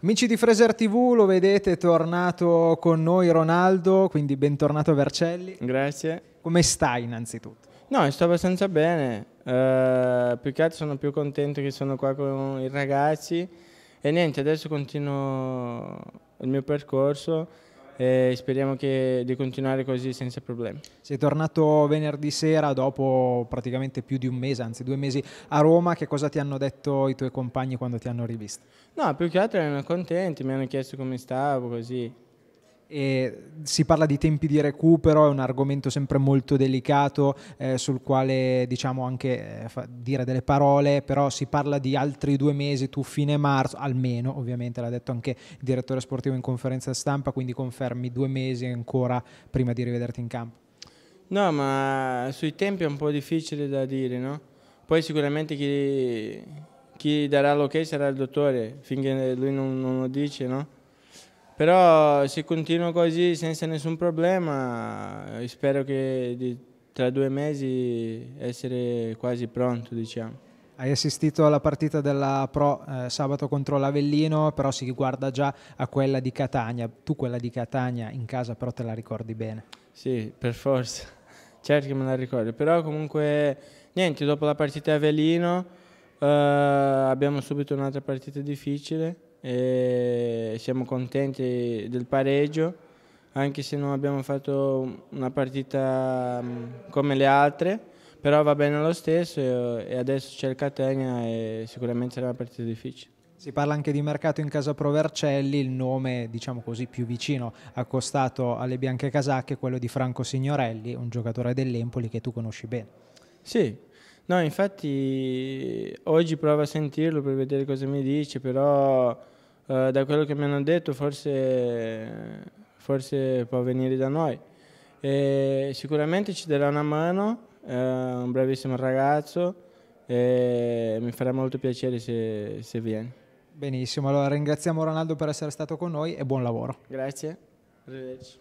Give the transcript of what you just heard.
Amici di Fraser TV, lo vedete, è tornato con noi Ronaldo, quindi bentornato a Vercelli. Grazie. Come stai innanzitutto? No, sto abbastanza bene, uh, più che altro sono più contento che sono qua con i ragazzi e niente, adesso continuo il mio percorso e speriamo che, di continuare così senza problemi. Sei tornato venerdì sera dopo praticamente più di un mese, anzi due mesi a Roma, che cosa ti hanno detto i tuoi compagni quando ti hanno rivisto? No, più che altro erano contenti, mi hanno chiesto come stavo, così. E si parla di tempi di recupero, è un argomento sempre molto delicato eh, sul quale diciamo anche eh, dire delle parole, però si parla di altri due mesi, tu fine marzo, almeno ovviamente l'ha detto anche il direttore sportivo in conferenza stampa, quindi confermi due mesi ancora prima di rivederti in campo. No, ma sui tempi è un po' difficile da dire, no? Poi sicuramente chi, chi darà l'ok sarà il dottore, finché lui non, non lo dice, no? Però se continuo così senza nessun problema, spero che di, tra due mesi essere quasi pronto, diciamo. Hai assistito alla partita della Pro eh, sabato contro l'Avellino, però si guarda già a quella di Catania. Tu quella di Catania in casa però te la ricordi bene. Sì, per forza. Certo che me la ricordo, però comunque niente, dopo la partita a Avellino eh, abbiamo subito un'altra partita difficile e siamo contenti del pareggio anche se non abbiamo fatto una partita mm, come le altre, però va bene lo stesso e adesso c'è il Catania e sicuramente sarà una partita difficile. Si parla anche di mercato in casa Provercelli, il nome diciamo così, più vicino accostato alle bianche casacche è quello di Franco Signorelli, un giocatore dell'Empoli che tu conosci bene. Sì, No, infatti oggi provo a sentirlo per vedere cosa mi dice, però eh, da quello che mi hanno detto forse, forse può venire da noi. E sicuramente ci darà una mano, è eh, un bravissimo ragazzo e mi farà molto piacere se, se viene. Benissimo, allora ringraziamo Ronaldo per essere stato con noi e buon lavoro. Grazie, arrivederci.